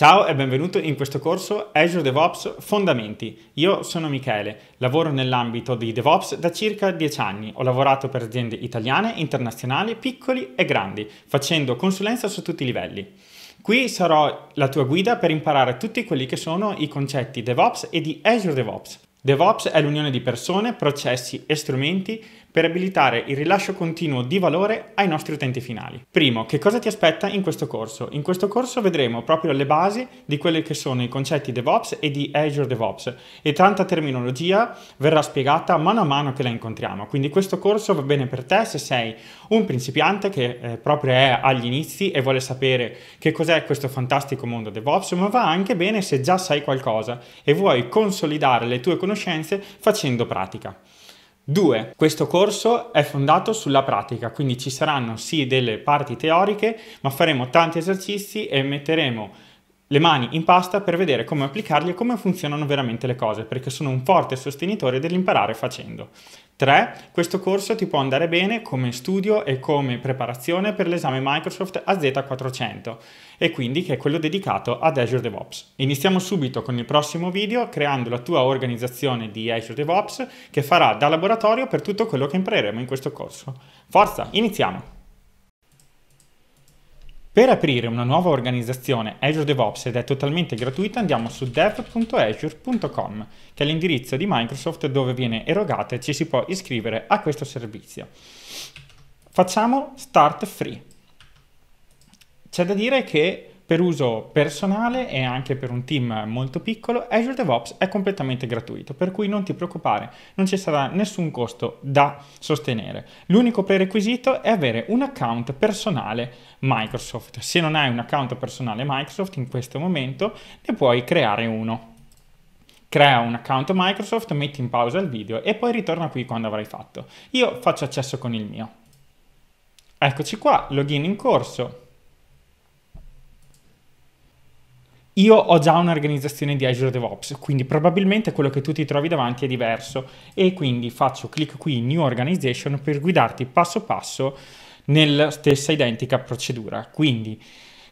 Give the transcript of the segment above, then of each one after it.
Ciao e benvenuto in questo corso Azure DevOps Fondamenti. Io sono Michele, lavoro nell'ambito di DevOps da circa 10 anni. Ho lavorato per aziende italiane, internazionali, piccoli e grandi, facendo consulenza su tutti i livelli. Qui sarò la tua guida per imparare tutti quelli che sono i concetti DevOps e di Azure DevOps. DevOps è l'unione di persone, processi e strumenti per abilitare il rilascio continuo di valore ai nostri utenti finali. Primo, che cosa ti aspetta in questo corso? In questo corso vedremo proprio le basi di quelli che sono i concetti DevOps e di Azure DevOps e tanta terminologia verrà spiegata mano a mano che la incontriamo. Quindi questo corso va bene per te se sei un principiante che eh, proprio è agli inizi e vuole sapere che cos'è questo fantastico mondo DevOps, ma va anche bene se già sai qualcosa e vuoi consolidare le tue conoscenze conoscenze facendo pratica. 2. Questo corso è fondato sulla pratica, quindi ci saranno sì delle parti teoriche, ma faremo tanti esercizi e metteremo le mani in pasta per vedere come applicarli e come funzionano veramente le cose, perché sono un forte sostenitore dell'imparare facendo. 3. Questo corso ti può andare bene come studio e come preparazione per l'esame Microsoft AZ400 e quindi che è quello dedicato ad Azure DevOps. Iniziamo subito con il prossimo video creando la tua organizzazione di Azure DevOps che farà da laboratorio per tutto quello che impareremo in questo corso. Forza, iniziamo! Per aprire una nuova organizzazione Azure DevOps ed è totalmente gratuita andiamo su dev.azure.com che è l'indirizzo di Microsoft dove viene erogata e ci si può iscrivere a questo servizio. Facciamo Start Free. C'è da dire che per uso personale e anche per un team molto piccolo, Azure DevOps è completamente gratuito, per cui non ti preoccupare, non ci sarà nessun costo da sostenere. L'unico prerequisito è avere un account personale Microsoft. Se non hai un account personale Microsoft in questo momento, ne puoi creare uno crea un account Microsoft, metti in pausa il video e poi ritorna qui quando avrai fatto. Io faccio accesso con il mio. Eccoci qua, login in corso. Io ho già un'organizzazione di Azure DevOps, quindi probabilmente quello che tu ti trovi davanti è diverso e quindi faccio clic qui in New Organization per guidarti passo passo nella stessa identica procedura. Quindi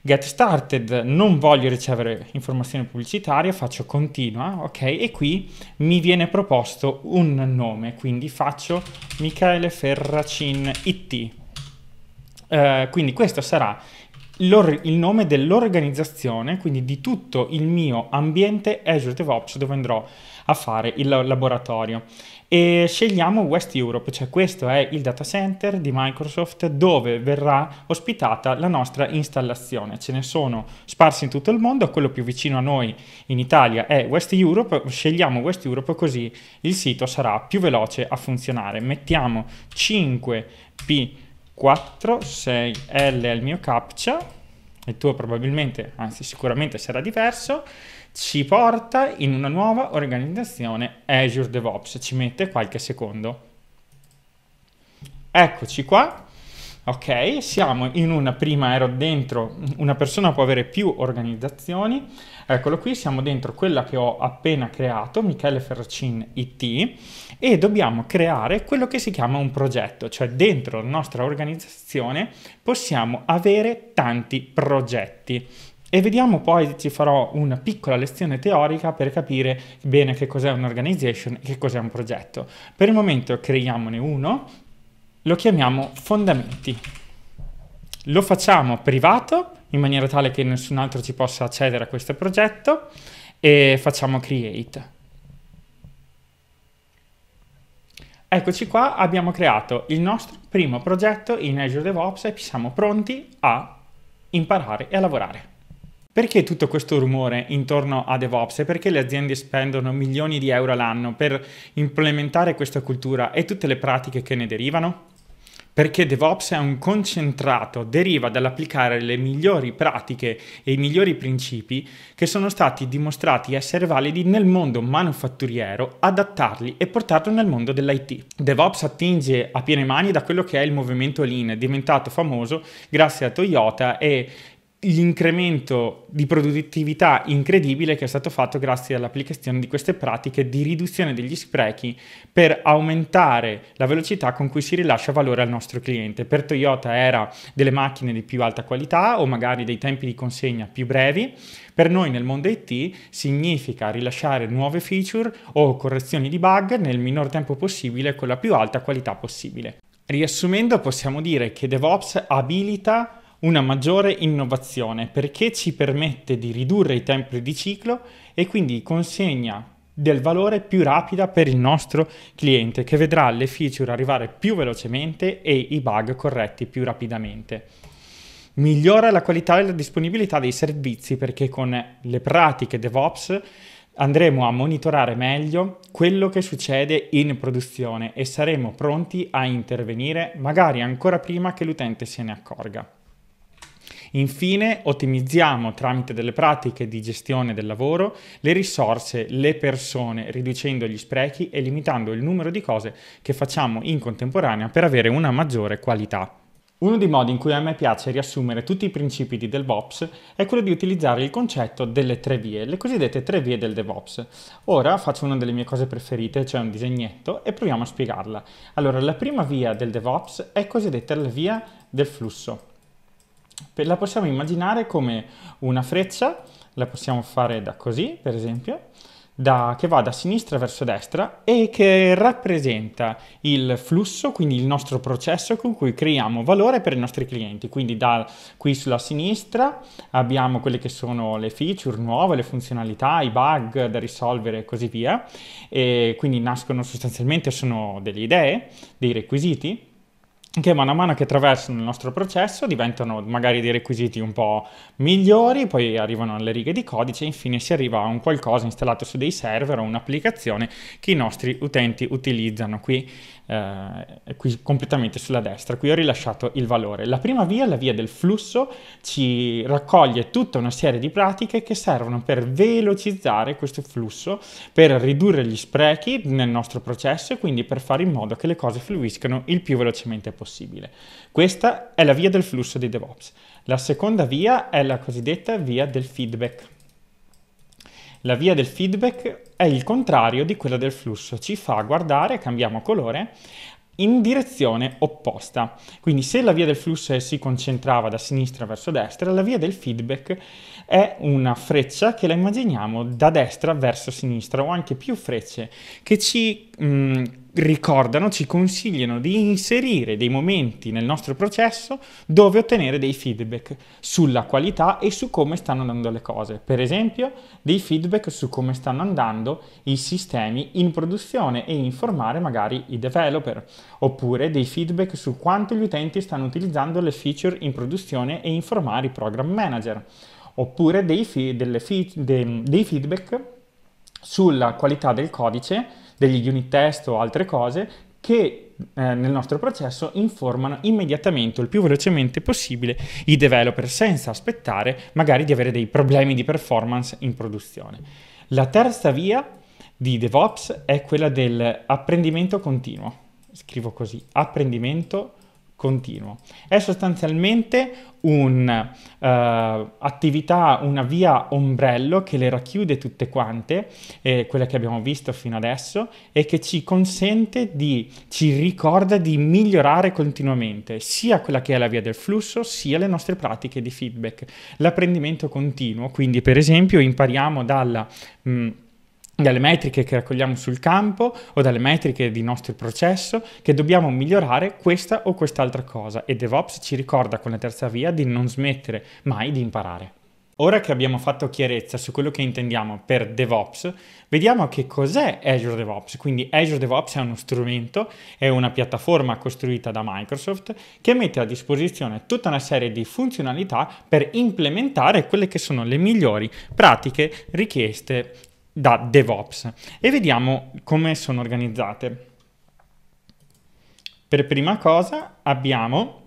get started, non voglio ricevere informazioni pubblicitarie, faccio continua, ok? E qui mi viene proposto un nome, quindi faccio Michele Ferracin IT. Uh, eh, quindi questo sarà il nome dell'organizzazione, quindi di tutto il mio ambiente Azure DevOps dove andrò a fare il laboratorio. E scegliamo West Europe, cioè questo è il data center di Microsoft dove verrà ospitata la nostra installazione. Ce ne sono sparsi in tutto il mondo, quello più vicino a noi in Italia è West Europe, scegliamo West Europe così il sito sarà più veloce a funzionare. Mettiamo 5P 4, 6, L è il mio captcha, il tuo probabilmente, anzi sicuramente sarà diverso, ci porta in una nuova organizzazione Azure DevOps, ci mette qualche secondo. Eccoci qua, Ok, siamo in una prima ero dentro, una persona può avere più organizzazioni, eccolo qui, siamo dentro quella che ho appena creato, Michele Ferracin IT, e dobbiamo creare quello che si chiama un progetto, cioè dentro la nostra organizzazione possiamo avere tanti progetti. E vediamo poi, ci farò una piccola lezione teorica per capire bene che cos'è un'organization e che cos'è un progetto. Per il momento creiamone uno, lo chiamiamo fondamenti. Lo facciamo privato in maniera tale che nessun altro ci possa accedere a questo progetto e facciamo create. Eccoci qua, abbiamo creato il nostro primo progetto in Azure DevOps e siamo pronti a imparare e a lavorare. Perché tutto questo rumore intorno a DevOps e perché le aziende spendono milioni di euro all'anno per implementare questa cultura e tutte le pratiche che ne derivano? perché DevOps è un concentrato, deriva dall'applicare le migliori pratiche e i migliori principi che sono stati dimostrati essere validi nel mondo manufatturiero, adattarli e portarli nel mondo dell'IT. DevOps attinge a piene mani da quello che è il movimento Lean, diventato famoso grazie a Toyota e l'incremento di produttività incredibile che è stato fatto grazie all'applicazione di queste pratiche di riduzione degli sprechi per aumentare la velocità con cui si rilascia valore al nostro cliente. Per Toyota era delle macchine di più alta qualità o magari dei tempi di consegna più brevi, per noi nel mondo IT significa rilasciare nuove feature o correzioni di bug nel minor tempo possibile con la più alta qualità possibile. Riassumendo possiamo dire che DevOps abilita una maggiore innovazione perché ci permette di ridurre i tempi di ciclo e quindi consegna del valore più rapida per il nostro cliente che vedrà le feature arrivare più velocemente e i bug corretti più rapidamente. Migliora la qualità e la disponibilità dei servizi perché con le pratiche DevOps andremo a monitorare meglio quello che succede in produzione e saremo pronti a intervenire magari ancora prima che l'utente se ne accorga. Infine, ottimizziamo tramite delle pratiche di gestione del lavoro le risorse, le persone, riducendo gli sprechi e limitando il numero di cose che facciamo in contemporanea per avere una maggiore qualità. Uno dei modi in cui a me piace riassumere tutti i principi di DevOps è quello di utilizzare il concetto delle tre vie, le cosiddette tre vie del DevOps. Ora faccio una delle mie cose preferite, cioè un disegnetto, e proviamo a spiegarla. Allora, la prima via del DevOps è cosiddetta la via del flusso la possiamo immaginare come una freccia, la possiamo fare da così, per esempio, da, che va da sinistra verso destra e che rappresenta il flusso, quindi il nostro processo con cui creiamo valore per i nostri clienti. Quindi da qui sulla sinistra abbiamo quelle che sono le feature nuove, le funzionalità, i bug da risolvere e così via. E quindi nascono sostanzialmente, sono delle idee, dei requisiti che mano a mano che attraversano il nostro processo diventano magari dei requisiti un po' migliori, poi arrivano alle righe di codice e infine si arriva a un qualcosa installato su dei server o un'applicazione che i nostri utenti utilizzano qui, eh, qui completamente sulla destra. Qui ho rilasciato il valore. La prima via, la via del flusso, ci raccoglie tutta una serie di pratiche che servono per velocizzare questo flusso, per ridurre gli sprechi nel nostro processo e quindi per fare in modo che le cose fluiscano il più velocemente possibile possibile. Questa è la via del flusso di DevOps. La seconda via è la cosiddetta via del feedback. La via del feedback è il contrario di quella del flusso, ci fa guardare, cambiamo colore, in direzione opposta. Quindi se la via del flusso si concentrava da sinistra verso destra, la via del feedback è una freccia che la immaginiamo da destra verso sinistra o anche più frecce che ci... Mh, mm, ricordano, ci consigliano di inserire dei momenti nel nostro processo dove ottenere dei feedback sulla qualità e su come stanno andando le cose. Per esempio, dei feedback su come stanno andando i sistemi in produzione e informare magari i developer, oppure dei feedback su quanto gli utenti stanno utilizzando le feature in produzione e informare i program manager, oppure dei, fi- dei, dei feedback sulla qualità del codice degli unit test o altre cose che eh, nel nostro processo informano immediatamente o il più velocemente possibile i developer senza aspettare magari di avere dei problemi di performance in produzione. La terza via di DevOps è quella dell'apprendimento continuo. Scrivo così, apprendimento continuo. È sostanzialmente un'attività, eh, uh, una via ombrello che le racchiude tutte quante, eh, quelle che abbiamo visto fino adesso, e che ci consente di, ci ricorda di migliorare continuamente sia quella che è la via del flusso, sia le nostre pratiche di feedback. L'apprendimento continuo, quindi per esempio impariamo dalla... Mh, mm, dalle metriche che raccogliamo sul campo o dalle metriche di nostro processo che dobbiamo migliorare questa o quest'altra cosa e DevOps ci ricorda con la terza via di non smettere mai di imparare. Ora che abbiamo fatto chiarezza su quello che intendiamo per DevOps, vediamo che cos'è Azure DevOps. Quindi Azure DevOps è uno strumento, è una piattaforma costruita da Microsoft che mette a disposizione tutta una serie di funzionalità per implementare quelle che sono le migliori pratiche richieste da DevOps e vediamo come sono organizzate. Per prima cosa abbiamo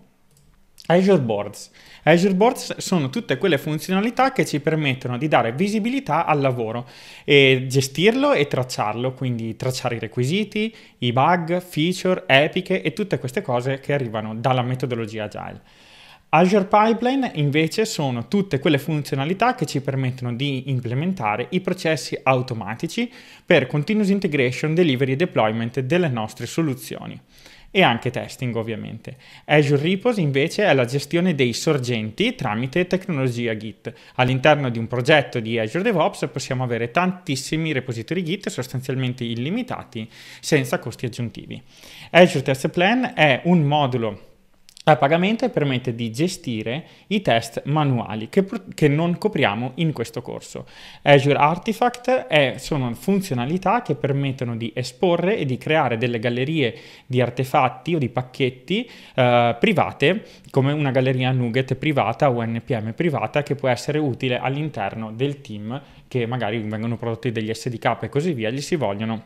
Azure Boards. Azure Boards sono tutte quelle funzionalità che ci permettono di dare visibilità al lavoro e gestirlo e tracciarlo, quindi tracciare i requisiti, i bug, feature, epiche e tutte queste cose che arrivano dalla metodologia agile. Azure Pipeline invece sono tutte quelle funzionalità che ci permettono di implementare i processi automatici per continuous integration, delivery e deployment delle nostre soluzioni e anche testing ovviamente. Azure Repos invece è la gestione dei sorgenti tramite tecnologia Git. All'interno di un progetto di Azure DevOps possiamo avere tantissimi repository Git sostanzialmente illimitati senza costi aggiuntivi. Azure Test Plan è un modulo a pagamento e permette di gestire i test manuali che, che non copriamo in questo corso. Azure Artifact è, sono funzionalità che permettono di esporre e di creare delle gallerie di artefatti o di pacchetti eh, private come una galleria Nuget privata o NPM privata che può essere utile all'interno del team che magari vengono prodotti degli SDK e così via, gli si vogliono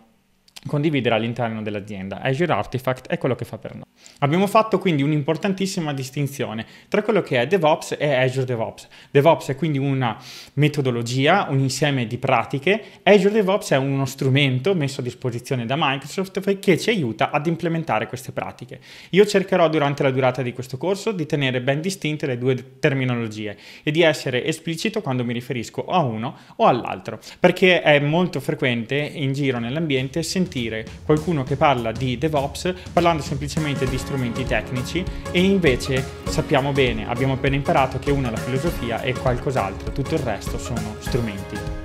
condividere all'interno dell'azienda. Azure Artifact è quello che fa per noi. Abbiamo fatto quindi un'importantissima distinzione tra quello che è DevOps e Azure DevOps. DevOps è quindi una metodologia, un insieme di pratiche. Azure DevOps è uno strumento messo a disposizione da Microsoft che ci aiuta ad implementare queste pratiche. Io cercherò durante la durata di questo corso di tenere ben distinte le due terminologie e di essere esplicito quando mi riferisco a uno o all'altro, perché è molto frequente in giro nell'ambiente sentire sentire qualcuno che parla di DevOps parlando semplicemente di strumenti tecnici e invece sappiamo bene, abbiamo appena imparato che una è la filosofia e qualcos'altro, tutto il resto sono strumenti.